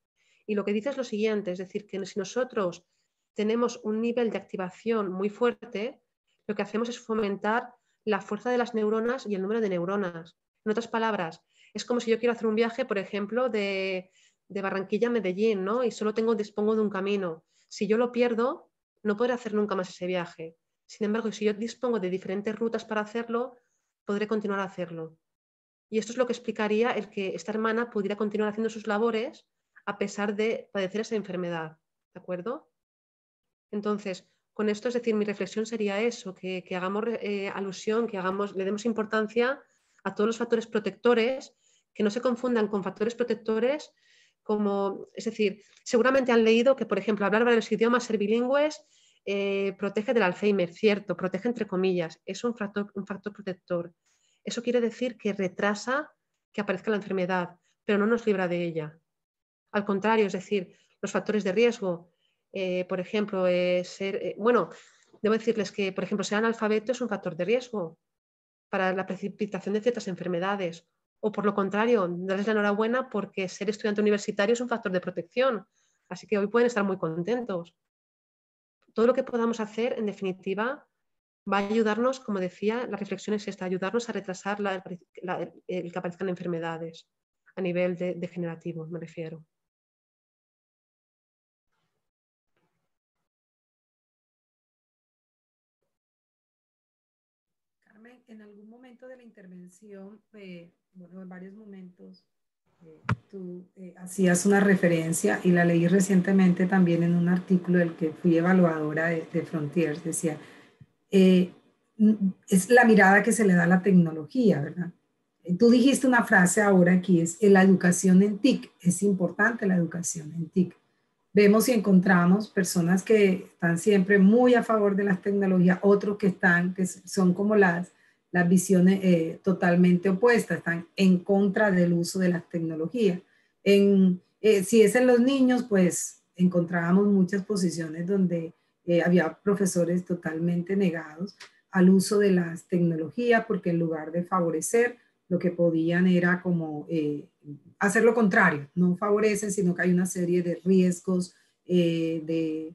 Y lo que dice es lo siguiente, es decir, que si nosotros tenemos un nivel de activación muy fuerte, lo que hacemos es fomentar la fuerza de las neuronas y el número de neuronas. En otras palabras, es como si yo quiero hacer un viaje, por ejemplo, de, de Barranquilla a Medellín, ¿no? Y solo tengo, dispongo de un camino. Si yo lo pierdo, no podré hacer nunca más ese viaje. Sin embargo, si yo dispongo de diferentes rutas para hacerlo, podré continuar a hacerlo. Y esto es lo que explicaría el que esta hermana pudiera continuar haciendo sus labores a pesar de padecer esa enfermedad, ¿de acuerdo? Entonces, con esto, es decir, mi reflexión sería eso, que, hagamos eh, alusión, que hagamos, le demos importancia a todos los factores protectores, que no se confundan con factores protectores como, es decir, seguramente han leído que, por ejemplo, hablar varios idiomas, ser bilingües, eh, protege del Alzheimer, cierto, protege entre comillas, es un factor, un factor protector. Eso quiere decir que retrasa que aparezca la enfermedad, pero no nos libra de ella. Al contrario, es decir, los factores de riesgo, eh, por ejemplo, eh, ser, bueno, debo decirles que, por ejemplo, ser analfabeto es un factor de riesgo para la precipitación de ciertas enfermedades o por lo contrario, darles la enhorabuena porque ser estudiante universitario es un factor de protección. Así que hoy pueden estar muy contentos. Todo lo que podamos hacer, en definitiva, va a ayudarnos, como decía, la reflexión es esta, ayudarnos a retrasar el que aparezcan enfermedades a nivel degenerativo, me refiero. en algún momento de la intervención, eh, bueno, en varios momentos, eh, tú eh, hacías una referencia y la leí recientemente también en un artículo del que fui evaluadora de, de Frontiers, decía, es la mirada que se le da a la tecnología, ¿verdad? Tú dijiste una frase ahora aquí, es la educación en TIC, es importante la educación en TIC. Vemos y encontramos personas que están siempre muy a favor de las tecnologías, otros que están, que son como las las visiones eh, totalmente opuestas, están en contra del uso de las tecnologías. En, eh, si es en los niños, pues encontrábamos muchas posiciones donde eh, había profesores totalmente negados al uso de las tecnologías porque en lugar de favorecer, lo que podían era como hacer lo contrario, no favorecen, sino que hay una serie de riesgos, de,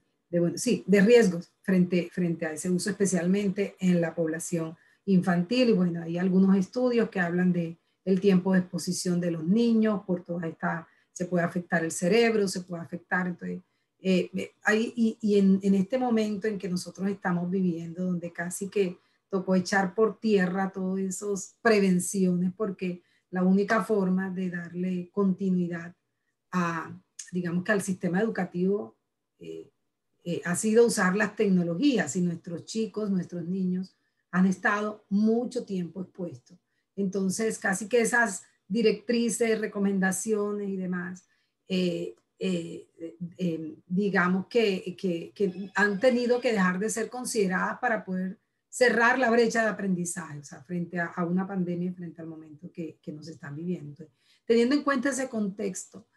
sí, de riesgos frente, frente a ese uso, especialmente en la población infantil y bueno, hay algunos estudios que hablan de el tiempo de exposición de los niños por toda esta, se puede afectar el cerebro, se puede afectar, entonces, eh, y, en, este momento en que nosotros estamos viviendo, donde casi que tocó echar por tierra todas esas prevenciones, porque la única forma de darle continuidad a, digamos que al sistema educativo eh, eh, ha sido usar las tecnologías y nuestros chicos, nuestros niños han estado mucho tiempo expuestos. Entonces, casi que esas directrices, recomendaciones y demás, eh, eh, eh, digamos que, que, han tenido que dejar de ser consideradas para poder cerrar la brecha de aprendizaje, o sea, frente a, una pandemia, frente al momento que, que nos están viviendo. teniendo en cuenta ese contexto, o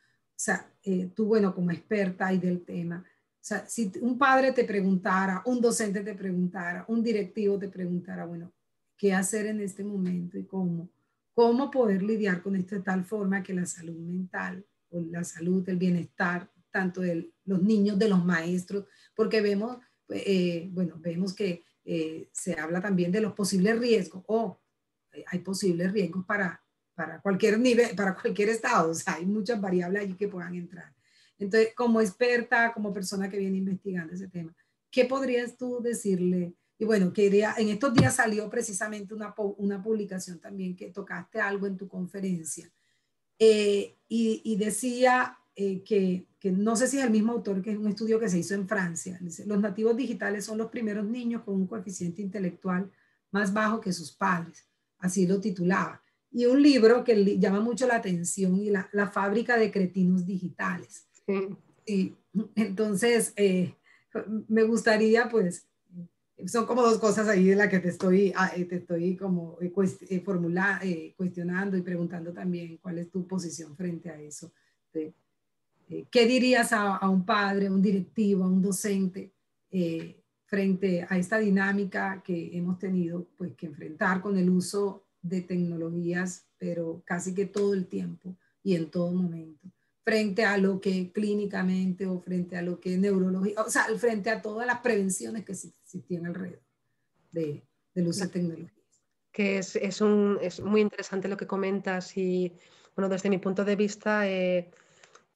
sea, tú, bueno, como experta y del tema, sea, si un padre te preguntara, un docente te preguntara, un directivo te preguntara, bueno, ¿qué hacer en este momento y cómo? ¿Cómo poder lidiar con esto de tal forma que la salud mental o la salud, el bienestar, tanto de los niños, de los maestros, porque vemos, pues, eh, bueno, vemos que eh, se habla también de los posibles riesgos, o oh, hay posibles riesgos para, para cualquier nivel, para cualquier estado, o sea, hay muchas variables allí que puedan entrar. Entonces, como experta, como persona que viene investigando ese tema, ¿qué podrías tú decirle? Y bueno, quería, en estos días salió precisamente una, una publicación también que tocaste algo en tu conferencia. Eh, y, decía eh, que, que, no sé si es el mismo autor que es un estudio que se hizo en Francia. Dice, los nativos digitales son los primeros niños con un coeficiente intelectual más bajo que sus padres. Así lo titulaba. Y un libro que llama mucho la atención y la, la fábrica de cretinos digitales. Sí. Entonces, eh, me gustaría, pues, son como dos cosas ahí de las que te estoy, ah, eh, te estoy como eh, formula, cuestionando y preguntando también cuál es tu posición frente a eso. ¿Qué dirías a, un padre, a un directivo, a un docente frente a esta dinámica que hemos tenido pues, que enfrentar con el uso de tecnologías, pero casi que todo el tiempo y en todo momento? frente a lo que clínicamente o frente a lo que neurología, o sea, frente a todas las prevenciones que existían alrededor de, del uso de tecnología. Que es, es, un, es, muy interesante lo que comentas y, bueno, desde mi punto de vista, eh,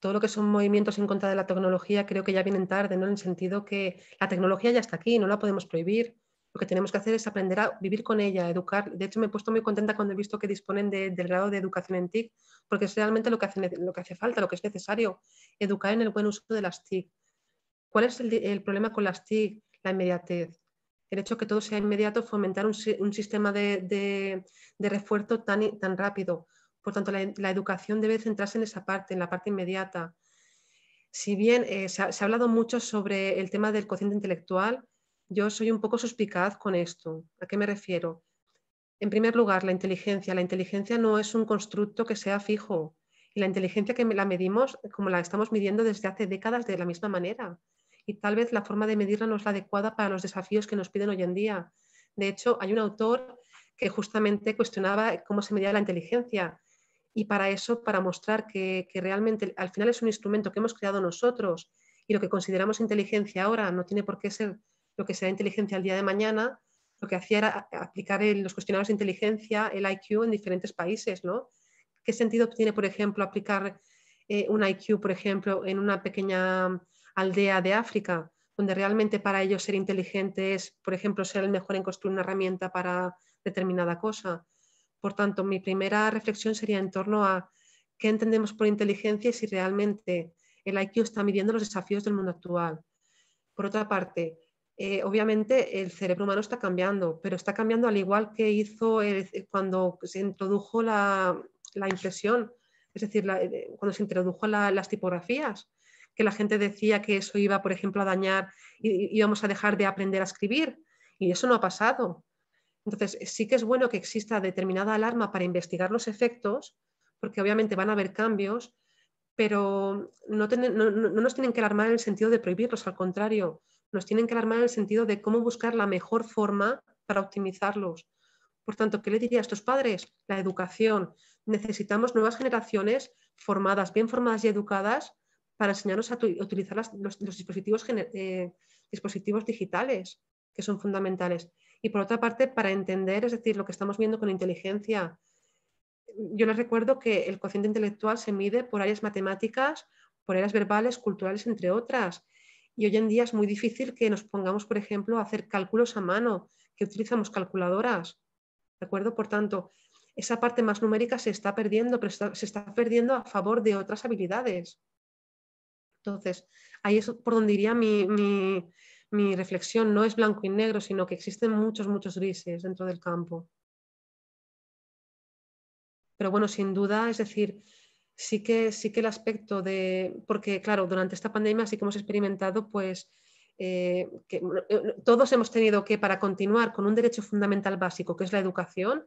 todo lo que son movimientos en contra de la tecnología creo que ya vienen tarde, ¿no? En el sentido que la tecnología ya está aquí, no la podemos prohibir lo que tenemos que hacer es aprender a vivir con ella, educar. De hecho, me he puesto muy contenta cuando he visto que disponen del grado de educación en TIC, porque es realmente lo que, hace, lo que hace falta, lo que es necesario, educar en el buen uso de las TIC. ¿Cuál es el, problema con las TIC? La inmediatez. El hecho de que todo sea inmediato, fomentar un, sistema de, refuerzo tan, tan rápido. Por tanto, la, educación debe centrarse en esa parte, en la parte inmediata. Si bien eh, se, ha, se, ha, hablado mucho sobre el tema del cociente intelectual, yo soy un poco suspicaz con esto. ¿A qué me refiero? En primer lugar, la inteligencia. La inteligencia no es un constructo que sea fijo. Y la inteligencia que la medimos, como la estamos midiendo desde hace décadas de la misma manera. Y tal vez la forma de medirla no es la adecuada para los desafíos que nos piden hoy en día. De hecho, hay un autor que justamente cuestionaba cómo se medía la inteligencia. Y para eso, para mostrar que, que realmente al final es un instrumento que hemos creado nosotros y lo que consideramos inteligencia ahora no tiene por qué ser lo que sea inteligencia al día de mañana, lo que hacía era aplicar el, los cuestionarios de inteligencia, el IQ, en diferentes países, ¿no? ¿Qué sentido tiene, por ejemplo, aplicar eh, un IQ, por ejemplo, en una pequeña aldea de África, donde realmente para ellos ser inteligente es, por ejemplo, ser el mejor en construir una herramienta para determinada cosa? Por tanto, mi primera reflexión sería en torno a qué entendemos por inteligencia y si realmente el IQ está midiendo los desafíos del mundo actual. Por otra parte, eh, obviamente el cerebro humano está cambiando, pero está cambiando al igual que hizo eh, cuando se introdujo la, impresión, es decir, eh, cuando se introdujo las tipografías, que la gente decía que eso iba, por ejemplo, a dañar, y íbamos a dejar de aprender a escribir, y eso no ha pasado. Entonces, sí que es bueno que exista determinada alarma para investigar los efectos, porque obviamente van a haber cambios, pero no nos tienen que alarmar en el sentido de prohibirlos, al contrario, nos tienen que alarmar en el sentido de cómo buscar la mejor forma para optimizarlos. Por tanto, ¿qué le diría a estos padres? La educación. Necesitamos nuevas generaciones formadas, bien formadas y educadas para enseñarnos a utilizar los, dispositivos, eh, dispositivos digitales, que son fundamentales. Y por otra parte, para entender, es decir, lo que estamos viendo con inteligencia. Yo les recuerdo que el cociente intelectual se mide por áreas matemáticas, por áreas verbales, culturales, entre otras. Y hoy en día es muy difícil que nos pongamos, por ejemplo, a hacer cálculos a mano, que utilizamos calculadoras. ¿De acuerdo? Por tanto, esa parte más numérica se está perdiendo, pero se está perdiendo a favor de otras habilidades. Entonces, ahí es por donde iría mi reflexión. No es blanco y negro, sino que existen muchos, muchos grises dentro del campo. Pero bueno, sin duda, es decir, sí que, sí que el aspecto de, porque claro, durante esta pandemia sí que hemos experimentado pues... Eh, que eh, todos hemos tenido que, para continuar con un derecho fundamental básico, que es la educación,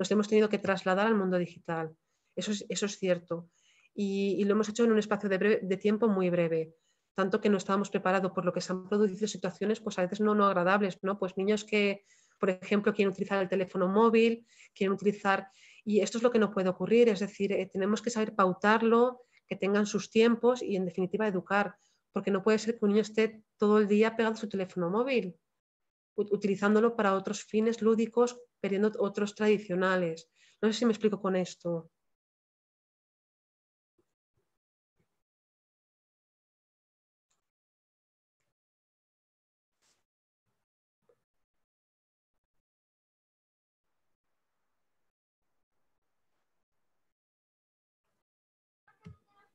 nos hemos tenido que trasladar al mundo digital. Eso es, eso es cierto. Y, lo hemos hecho en un espacio de, tiempo muy breve, tanto que no estábamos preparados, por lo que se han producido situaciones pues a veces no, no agradables, ¿no? Pues niños que, por ejemplo, quieren utilizar el teléfono móvil, quieren utilizar y esto es lo que no puede ocurrir, es decir, eh, tenemos que saber pautarlo, que tengan sus tiempos y en definitiva educar, porque no puede ser que un niño esté todo el día pegado a su teléfono móvil, utilizándolo para otros fines lúdicos, perdiendo otros tradicionales. No sé si me explico con esto.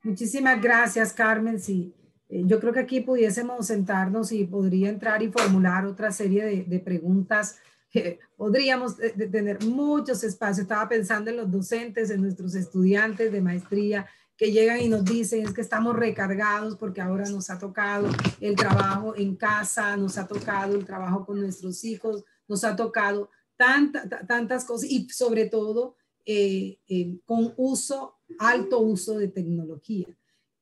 Muchísimas gracias, Carmen. Sí, eh, yo creo que aquí pudiésemos sentarnos y podría entrar y formular otra serie de, preguntas. Eh, podríamos eh, tener muchos espacios. Estaba pensando en los docentes, en nuestros estudiantes de maestría que llegan y nos dicen es que estamos recargados porque ahora nos ha tocado el trabajo en casa, nos ha tocado el trabajo con nuestros hijos, nos ha tocado tantas cosas y sobre todo con uso alto uso de tecnología.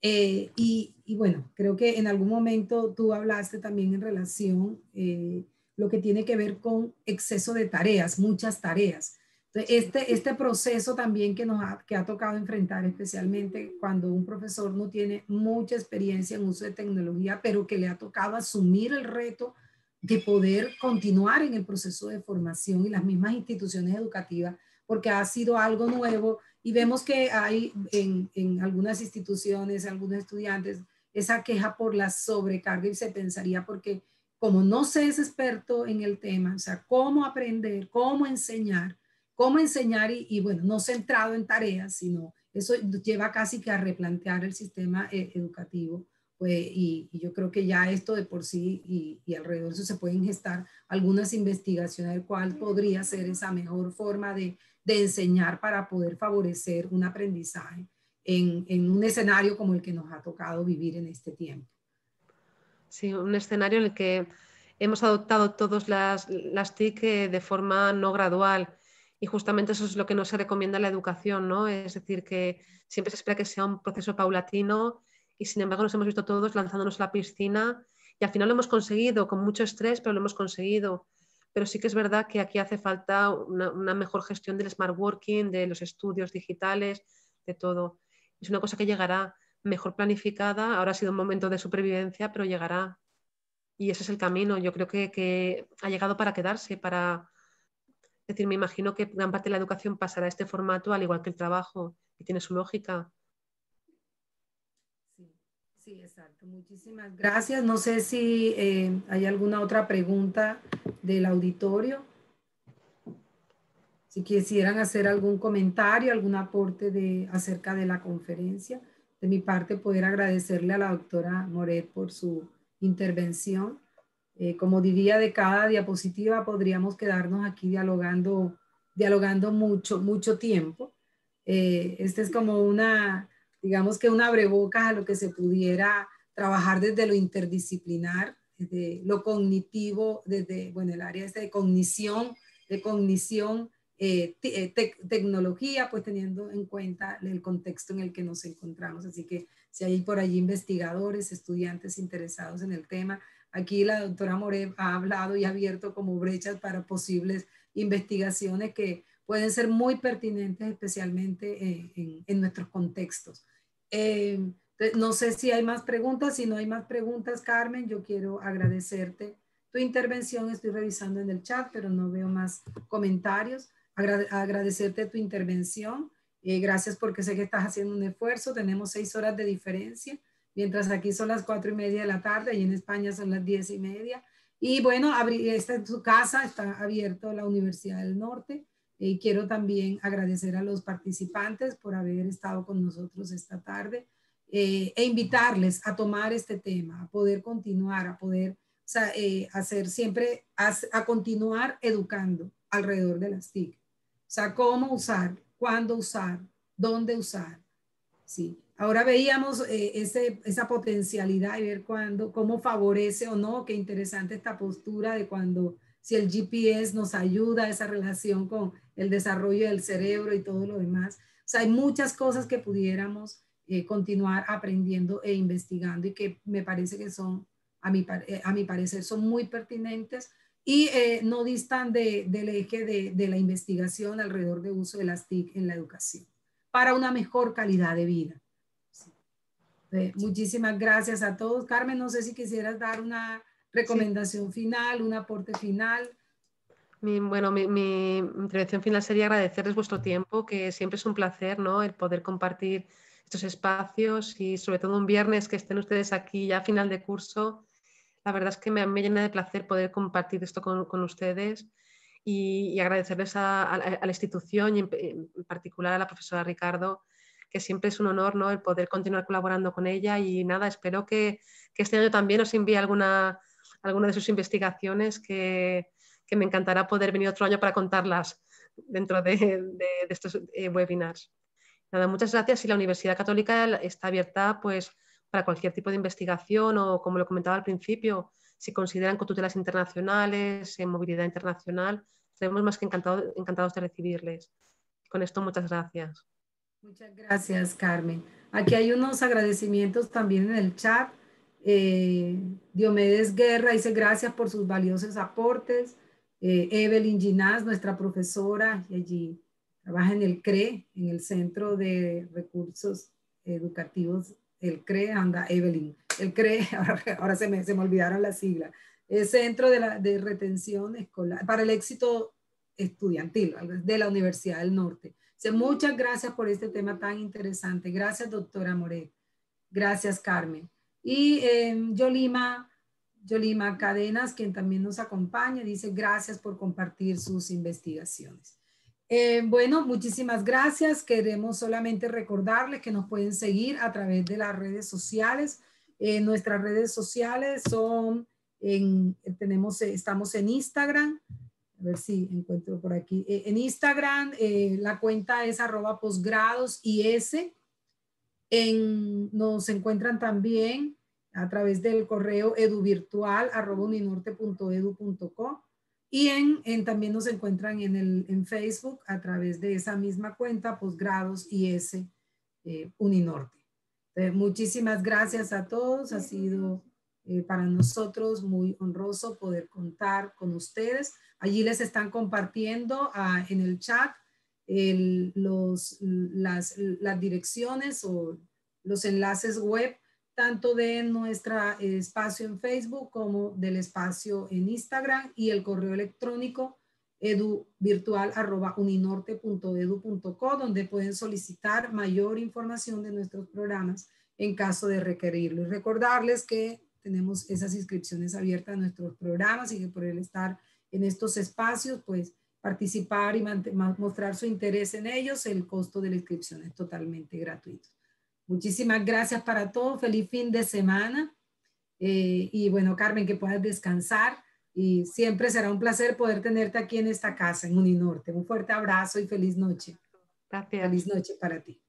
Eh, y, bueno, creo que en algún momento tú hablaste también en relación eh, lo que tiene que ver con exceso de tareas, muchas tareas. Entonces, este, este proceso también que nos ha, que ha tocado enfrentar, especialmente cuando un profesor no tiene mucha experiencia en uso de tecnología, pero que le ha tocado asumir el reto de poder continuar en el proceso de formación y las mismas instituciones educativas, porque ha sido algo nuevo y vemos que hay en, algunas instituciones, algunos estudiantes, esa queja por la sobrecarga y se pensaría porque como no se es experto en el tema, o sea, cómo aprender, cómo enseñar, cómo enseñar y, bueno, no centrado en tareas, sino eso lleva casi que a replantear el sistema eh, educativo. Pues, y, yo creo que ya esto de por sí y, y alrededor de eso se pueden gestar algunas investigaciones de cuál podría ser esa mejor forma de de enseñar para poder favorecer un aprendizaje en, un escenario como el que nos ha tocado vivir en este tiempo. Sí, un escenario en el que hemos adoptado todas las, las TIC eh, de forma no gradual y justamente eso es lo que no se recomienda en la educación, ¿no? Es decir, que siempre se espera que sea un proceso paulatino y sin embargo nos hemos visto todos lanzándonos a la piscina y al final lo hemos conseguido con mucho estrés, pero lo hemos conseguido pero sí que es verdad que aquí hace falta una, mejor gestión del smart working, de los estudios digitales, de todo. Es una cosa que llegará mejor planificada, ahora ha sido un momento de supervivencia, pero llegará. Y ese es el camino, yo creo que, ha llegado para quedarse, para... decir, me imagino que gran parte de la educación pasará a este formato, al igual que el trabajo, y tiene su lógica Sí, exacto. Muchísimas gracias. No sé si eh, hay alguna otra pregunta del auditorio. Si quisieran hacer algún comentario, algún aporte de, acerca de la conferencia. De mi parte, poder agradecerle a la doctora Moret por su intervención. Eh, como diría de cada diapositiva, podríamos quedarnos aquí dialogando, dialogando mucho, mucho tiempo. Eh, esta es como una digamos que un abrebocas a lo que se pudiera trabajar desde lo interdisciplinar, desde lo cognitivo, desde, bueno, el área este de cognición, de cognición, eh, eh, tecnología, pues teniendo en cuenta el contexto en el que nos encontramos. Así que si hay por allí investigadores, estudiantes interesados en el tema, aquí la doctora More ha hablado y ha abierto como brechas para posibles investigaciones que pueden ser muy pertinentes, especialmente eh, en, en, nuestros contextos. Eh, no sé si hay más preguntas. Si no hay más preguntas, Carmen, yo quiero agradecerte tu intervención. Estoy revisando en el chat, pero no veo más comentarios. agradecerte tu intervención. Eh, gracias porque sé que estás haciendo un esfuerzo. Tenemos seis horas de diferencia, mientras aquí son las cuatro y media de la tarde y en España son las diez y media. Y bueno, esta en tu casa, está abierto la Universidad del Norte. Y eh, quiero también agradecer a los participantes por haber estado con nosotros esta tarde eh, e invitarles a tomar este tema, a poder continuar, a poder eh, hacer siempre, a, continuar educando alrededor de las TIC. O sea, cómo usar, cuándo usar, dónde usar. Sí. Ahora veíamos ese, esa potencialidad y ver cuándo, cómo favorece o no, qué interesante esta postura de cuando si el GPS nos ayuda a esa relación con el desarrollo del cerebro y todo lo demás. O sea, hay muchas cosas que pudiéramos eh, continuar aprendiendo e investigando y que me parece que son, a mi, eh, a mi parecer, son muy pertinentes y eh, no distan de, del eje de, de la investigación alrededor del uso de las TIC en la educación para una mejor calidad de vida. muchísimas gracias a todos. Carmen, no sé si quisieras dar una recomendación final, un aporte final. bueno, mi, intervención final sería agradecerles vuestro tiempo, que siempre es un placer ¿no? el poder compartir estos espacios y sobre todo un viernes que estén ustedes aquí ya a final de curso. La verdad es que me, llena de placer poder compartir esto con, ustedes y, agradecerles a, la institución y en, particular a la profesora Ricardo, que siempre es un honor ¿no? el poder continuar colaborando con ella. Y nada, espero que, que este año también os envíe alguna alguna de sus investigaciones que, que me encantará poder venir otro año para contarlas dentro de, de, estos eh, webinars. Nada, muchas gracias y la Universidad Católica está abierta pues, para cualquier tipo de investigación o, como lo comentaba al principio, si consideran cotutelas internacionales, en movilidad internacional, estaremos más que encantados encantados de recibirles. Con esto, muchas gracias. Muchas gracias, Carmen. Aquí hay unos agradecimientos también en el chat. Eh, Diomedes Guerra dice gracias por sus valiosos aportes. Eh, Evelyn Ginás, nuestra profesora, y allí trabaja en el CRE, en el Centro de Recursos Educativos, el CRE, anda Evelyn, el CRE, ahora, se, me, se me olvidaron las siglas, el eh, Centro de, Retención Escolar para el Éxito Estudiantil de la Universidad del Norte. muchas gracias por este tema tan interesante. Gracias, doctora Moret. Gracias, Carmen. Y eh, Yolima, Yolima Cadenas, quien también nos acompaña, dice gracias por compartir sus investigaciones. Eh, bueno, muchísimas gracias. Queremos solamente recordarles que nos pueden seguir a través de las redes sociales. Eh, nuestras redes sociales son, tenemos, eh, estamos en Instagram, a ver si encuentro por aquí, en Instagram la cuenta es arroba en, nos encuentran también a través del correo eduvirtual.uninorte.edu.co y en, en, también nos encuentran en, el, en Facebook a través de esa misma cuenta, posgrados y ese eh, Uninorte. muchísimas gracias a todos. Ha sido eh, para nosotros muy honroso poder contar con ustedes. Allí les están compartiendo ah, en el chat las, direcciones o los enlaces web, tanto de nuestro espacio en Facebook como del espacio en Instagram y el correo electrónico eduvirtual.uninorte.edu.co, donde pueden solicitar mayor información de nuestros programas en caso de requerirlo. Y recordarles que tenemos esas inscripciones abiertas a nuestros programas y que por el estar en estos espacios, pues participar y mostrar su interés en ellos, el costo de la inscripción es totalmente gratuito. Muchísimas gracias para todos, feliz fin de semana eh, y bueno, Carmen, que puedas descansar y siempre será un placer poder tenerte aquí en esta casa, en Uninorte. Un fuerte abrazo y feliz noche. Gracias. Feliz noche para ti.